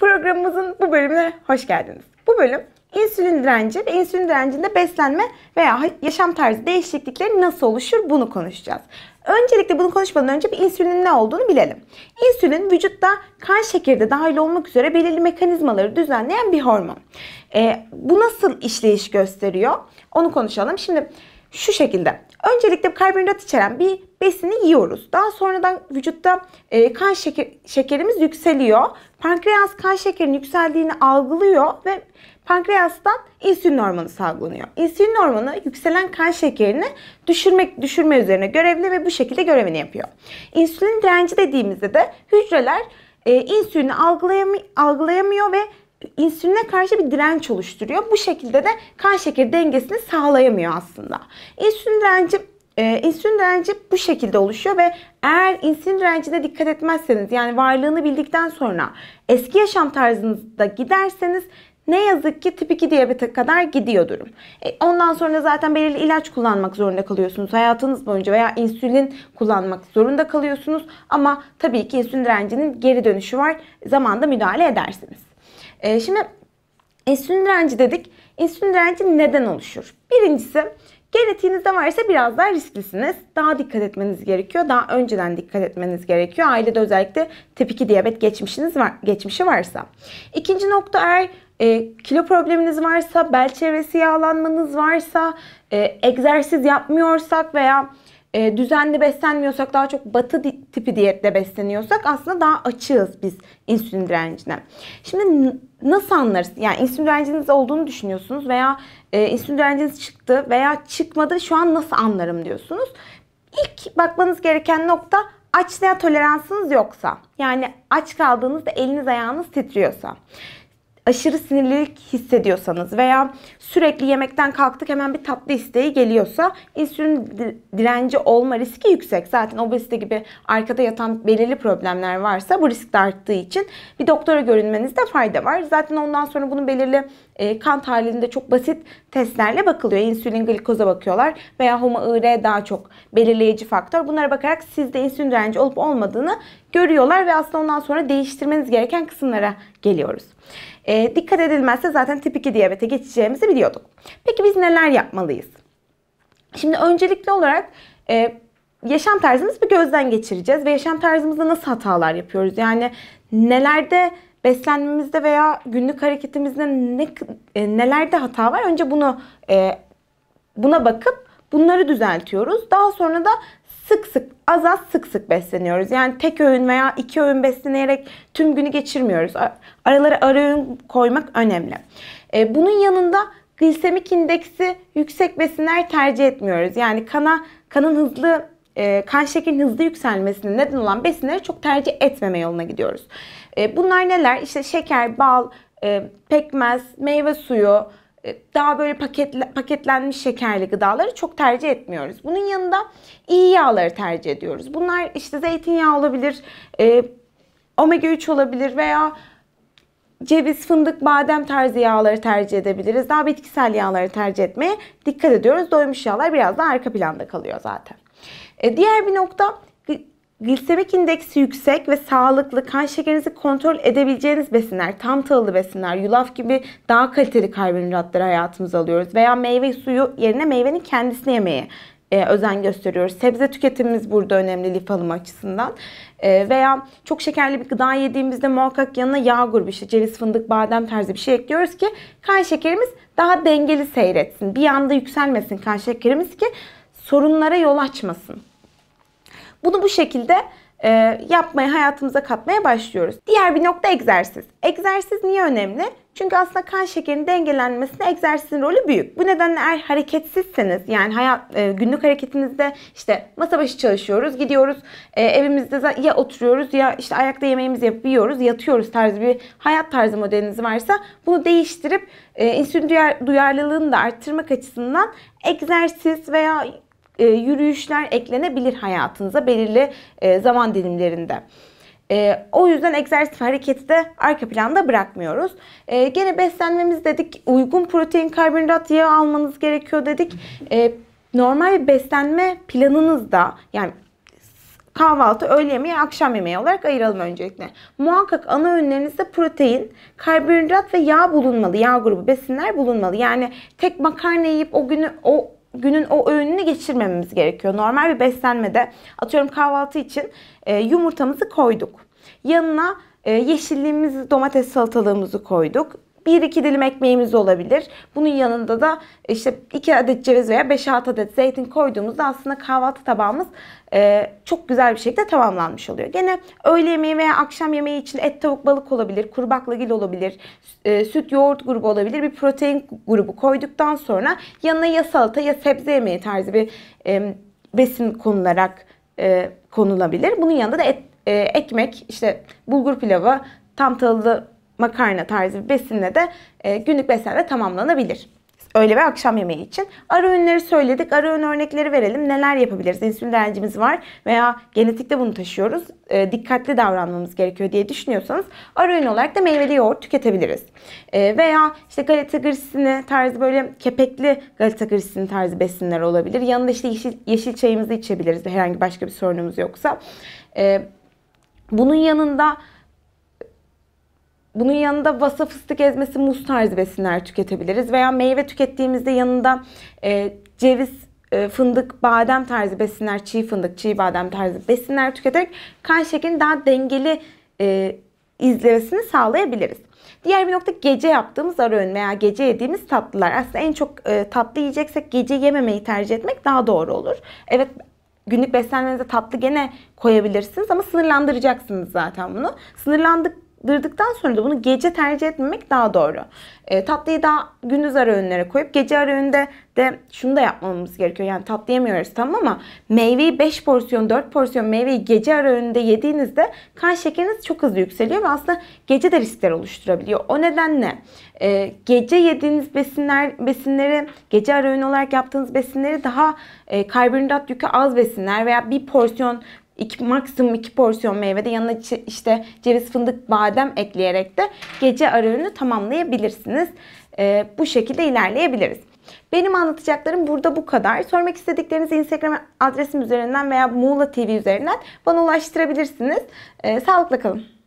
Programımızın bu bölümüne hoş geldiniz. Bu bölüm insülin direnci ve insülin direncinde beslenme veya yaşam tarzı değişiklikleri nasıl oluşur bunu konuşacağız. Öncelikle bunu konuşmadan önce bir insülinin ne olduğunu bilelim. İnsülin vücutta kan şekerde de dahil olmak üzere belirli mekanizmaları düzenleyen bir hormon. Ee, bu nasıl işleyiş gösteriyor? Onu konuşalım. Şimdi şu şekilde. Öncelikle karbonhidrat içeren bir besini yiyoruz. Daha sonradan vücutta e, kan şeker, şekerimiz yükseliyor. Pankreas kan şekerinin yükseldiğini algılıyor ve pankreastan insülin hormonu salgılanıyor. İnsülin hormonu yükselen kan şekerini düşürmek düşürme üzerine görevli ve bu şekilde görevini yapıyor. İnsülin direnci dediğimizde de hücreler e, insülini algılayamıyor ve insüline karşı bir direnç oluşturuyor. Bu şekilde de kan şekeri dengesini sağlayamıyor aslında. İnsülin direnci e, insülin direnci bu şekilde oluşuyor ve eğer insülin direncine dikkat etmezseniz yani varlığını bildikten sonra eski yaşam tarzınızda giderseniz ne yazık ki tip 2 diyabete kadar gidiyor durum. E, ondan sonra zaten belirli ilaç kullanmak zorunda kalıyorsunuz hayatınız boyunca veya insülin kullanmak zorunda kalıyorsunuz. Ama tabii ki insülin direncinin geri dönüşü var. Zamanda müdahale edersiniz. E, şimdi insülin direnci dedik. İnsülin direnci neden oluşur? Birincisi Genetiğinizde varsa biraz daha risklisiniz. Daha dikkat etmeniz gerekiyor. Daha önceden dikkat etmeniz gerekiyor. Ailede özellikle tip 2 diyabet geçmişiniz var, geçmişi varsa. İkinci nokta eğer e, kilo probleminiz varsa, bel çevresi yağlanmanız varsa, e, egzersiz yapmıyorsak veya e, düzenli beslenmiyorsak, daha çok batı tipi diyetle besleniyorsak aslında daha açığız biz insülin direncine. Şimdi nasıl anlarız? Yani insülin direnciniz olduğunu düşünüyorsunuz veya e, insülin direnciniz çıktı veya çıkmadı şu an nasıl anlarım diyorsunuz. İlk bakmanız gereken nokta açlığa toleransınız yoksa yani aç kaldığınızda eliniz ayağınız titriyorsa aşırı sinirlilik hissediyorsanız veya sürekli yemekten kalktık hemen bir tatlı isteği geliyorsa insülin direnci olma riski yüksek. Zaten obezite gibi arkada yatan belirli problemler varsa bu risk de arttığı için bir doktora görünmenizde fayda var. Zaten ondan sonra bunun belirli e, kan tahlilinde çok basit testlerle bakılıyor. İnsülin glikoza bakıyorlar veya HOMA-IR daha çok belirleyici faktör. Bunlara bakarak sizde insülin direnci olup olmadığını görüyorlar ve aslında ondan sonra değiştirmeniz gereken kısımlara geliyoruz. E, dikkat edilmezse zaten tip 2 diyabete geçeceğimizi biliyorduk. Peki biz neler yapmalıyız? Şimdi öncelikli olarak e, yaşam tarzımızı bir gözden geçireceğiz ve yaşam tarzımızda nasıl hatalar yapıyoruz? Yani nelerde beslenmemizde veya günlük hareketimizde ne, e, nelerde hata var? Önce bunu e, buna bakıp bunları düzeltiyoruz. Daha sonra da sık sık az az sık sık besleniyoruz. Yani tek öğün veya iki öğün beslenerek tüm günü geçirmiyoruz. Aralara ara öğün koymak önemli. E, bunun yanında glisemik indeksi yüksek besinler tercih etmiyoruz. Yani kana kanın hızlı e, kan şekerinin hızlı yükselmesine neden olan besinleri çok tercih etmeme yoluna gidiyoruz. Ee, bunlar neler? İşte şeker, bal, e, pekmez, meyve suyu, e, daha böyle paketle, paketlenmiş şekerli gıdaları çok tercih etmiyoruz. Bunun yanında iyi yağları tercih ediyoruz. Bunlar işte zeytinyağı olabilir, e, omega 3 olabilir veya ceviz, fındık, badem tarzı yağları tercih edebiliriz. Daha bitkisel yağları tercih etmeye dikkat ediyoruz. Doymuş yağlar biraz daha arka planda kalıyor zaten. E, diğer bir nokta glisemik indeksi yüksek ve sağlıklı kan şekerinizi kontrol edebileceğiniz besinler, tam tahıllı besinler, yulaf gibi daha kaliteli karbonhidratları hayatımıza alıyoruz veya meyve suyu yerine meyvenin kendisini yemeye e, özen gösteriyoruz. Sebze tüketimimiz burada önemli lif alım açısından. E, veya çok şekerli bir gıda yediğimizde muhakkak yanına yağ grubu işte ceviz, fındık, badem tarzı bir şey ekliyoruz ki kan şekerimiz daha dengeli seyretsin. Bir anda yükselmesin kan şekerimiz ki sorunlara yol açmasın. Bunu bu şekilde e, yapmaya, hayatımıza katmaya başlıyoruz. Diğer bir nokta egzersiz. Egzersiz niye önemli? Çünkü aslında kan şekerinin dengelenmesinde egzersizin rolü büyük. Bu nedenle eğer hareketsizseniz yani hayat e, günlük hareketinizde işte masa başı çalışıyoruz, gidiyoruz e, evimizde ya oturuyoruz ya işte ayakta yemeğimizi yapıyoruz, yatıyoruz tarzı bir hayat tarzı modeliniz varsa bunu değiştirip e, insülin duyar, duyarlılığını da arttırmak açısından egzersiz veya e, yürüyüşler eklenebilir hayatınıza belirli e, zaman dilimlerinde. E, o yüzden egzersiz hareketi de arka planda bırakmıyoruz. E, gene beslenmemiz dedik. Uygun protein, karbonhidrat, yağ almanız gerekiyor dedik. E, normal bir beslenme planınızda yani kahvaltı, öğle yemeği, akşam yemeği olarak ayıralım öncelikle. Muhakkak ana öğünlerinizde protein, karbonhidrat ve yağ bulunmalı. Yağ grubu besinler bulunmalı. Yani tek makarna yiyip o günü o günün o öğününü geçirmememiz gerekiyor. Normal bir beslenmede atıyorum kahvaltı için e, yumurtamızı koyduk. Yanına e, yeşilliğimizi, domates salatalığımızı koyduk bir iki dilim ekmeğimiz olabilir. Bunun yanında da işte iki adet ceviz veya beş altı adet zeytin koyduğumuzda aslında kahvaltı tabağımız e, çok güzel bir şekilde tamamlanmış oluyor. Gene öğle yemeği veya akşam yemeği için et tavuk balık olabilir, kuru baklagil olabilir, e, süt yoğurt grubu olabilir. Bir protein grubu koyduktan sonra yanına ya salata ya sebze yemeği tarzı bir e, besin konularak e, konulabilir. Bunun yanında da et, e, ekmek, işte bulgur pilavı, tam tahıllı makarna tarzı bir besinle de e, günlük beslenme tamamlanabilir. Öğle ve akşam yemeği için. Ara öğünleri söyledik. Ara öğün örnekleri verelim. Neler yapabiliriz? İnsülin direncimiz var veya genetikte bunu taşıyoruz. E, dikkatli davranmamız gerekiyor diye düşünüyorsanız ara öğün olarak da meyveli yoğurt tüketebiliriz. E, veya işte galeta grisini tarzı böyle kepekli galeta grisini tarzı besinler olabilir. Yanında işte yeşil, yeşil çayımızı içebiliriz herhangi başka bir sorunumuz yoksa. E, bunun yanında bunun yanında vasa fıstık ezmesi muz tarzı besinler tüketebiliriz. Veya meyve tükettiğimizde yanında e, ceviz e, fındık, badem tarzı besinler, çiğ fındık, çiğ badem tarzı besinler tüketerek kan şekerini daha dengeli e, izlemesini sağlayabiliriz. Diğer bir nokta gece yaptığımız ara öğün veya gece yediğimiz tatlılar. Aslında en çok e, tatlı yiyeceksek gece yememeyi tercih etmek daha doğru olur. Evet günlük beslenmenize tatlı gene koyabilirsiniz ama sınırlandıracaksınız zaten bunu. Sınırlandık Dırdıktan sonra da bunu gece tercih etmemek daha doğru. E, tatlıyı daha gündüz ara öğünlere koyup gece ara öğünde de şunu da yapmamız gerekiyor. Yani tatlı yemiyoruz tamam ama meyveyi 5 porsiyon 4 porsiyon meyveyi gece ara öğünde yediğinizde kan şekeriniz çok hızlı yükseliyor ve aslında gece de riskler oluşturabiliyor. O nedenle e, gece yediğiniz besinler besinleri gece ara öğün olarak yaptığınız besinleri daha e, karbonhidrat yükü az besinler veya bir porsiyon iki, maksimum iki porsiyon meyve de yanına işte ceviz, fındık, badem ekleyerek de gece ara tamamlayabilirsiniz. Ee, bu şekilde ilerleyebiliriz. Benim anlatacaklarım burada bu kadar. Sormak istediklerinizi Instagram adresim üzerinden veya Muğla TV üzerinden bana ulaştırabilirsiniz. Ee, sağlıkla kalın.